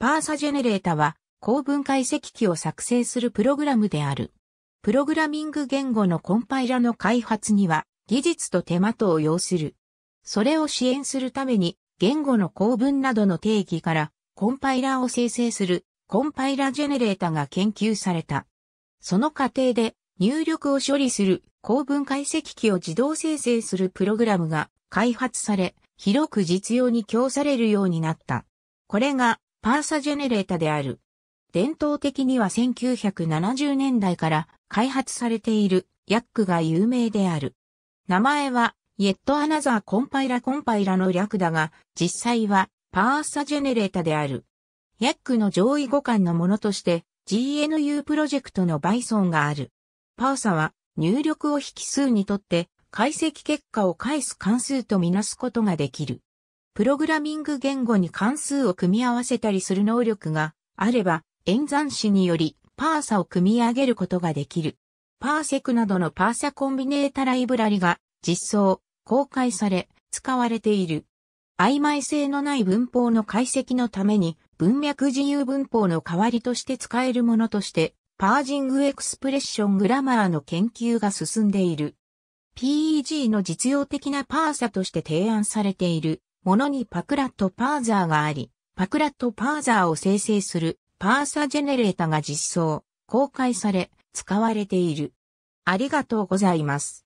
パーサジェネレータは、高分解析機を作成するプログラムである。プログラミング言語のコンパイラの開発には、技術と手間とを要する。それを支援するために、言語の構文などの定義から、コンパイラを生成する、コンパイラジェネレータが研究された。その過程で、入力を処理する、構文解析機を自動生成するプログラムが開発され、広く実用に供されるようになった。これがパーサジェネレータである。伝統的には1970年代から開発されているヤックが有名である。名前は、イェットアナザーコンパイラコンパイラの略だが、実際はパーサジェネレータである。ヤックの上位互換のものとして GNU プロジェクトのバイソンがある。パーサは入力を引数にとって解析結果を返す関数とみなすことができる。プログラミング言語に関数を組み合わせたりする能力があれば、演算子によりパーサを組み上げることができる。パーセクなどのパーサコンビネータライブラリが実装、公開され、使われている。曖昧性のない文法の解析のために、文脈自由文法の代わりとして使えるものとして、パージングエクスプレッショングラマーの研究が進んでいる。PEG の実用的なパーサとして提案されている。ものにパクラットパーザーがあり、パクラットパーザーを生成するパーサジェネレータが実装、公開され、使われている。ありがとうございます。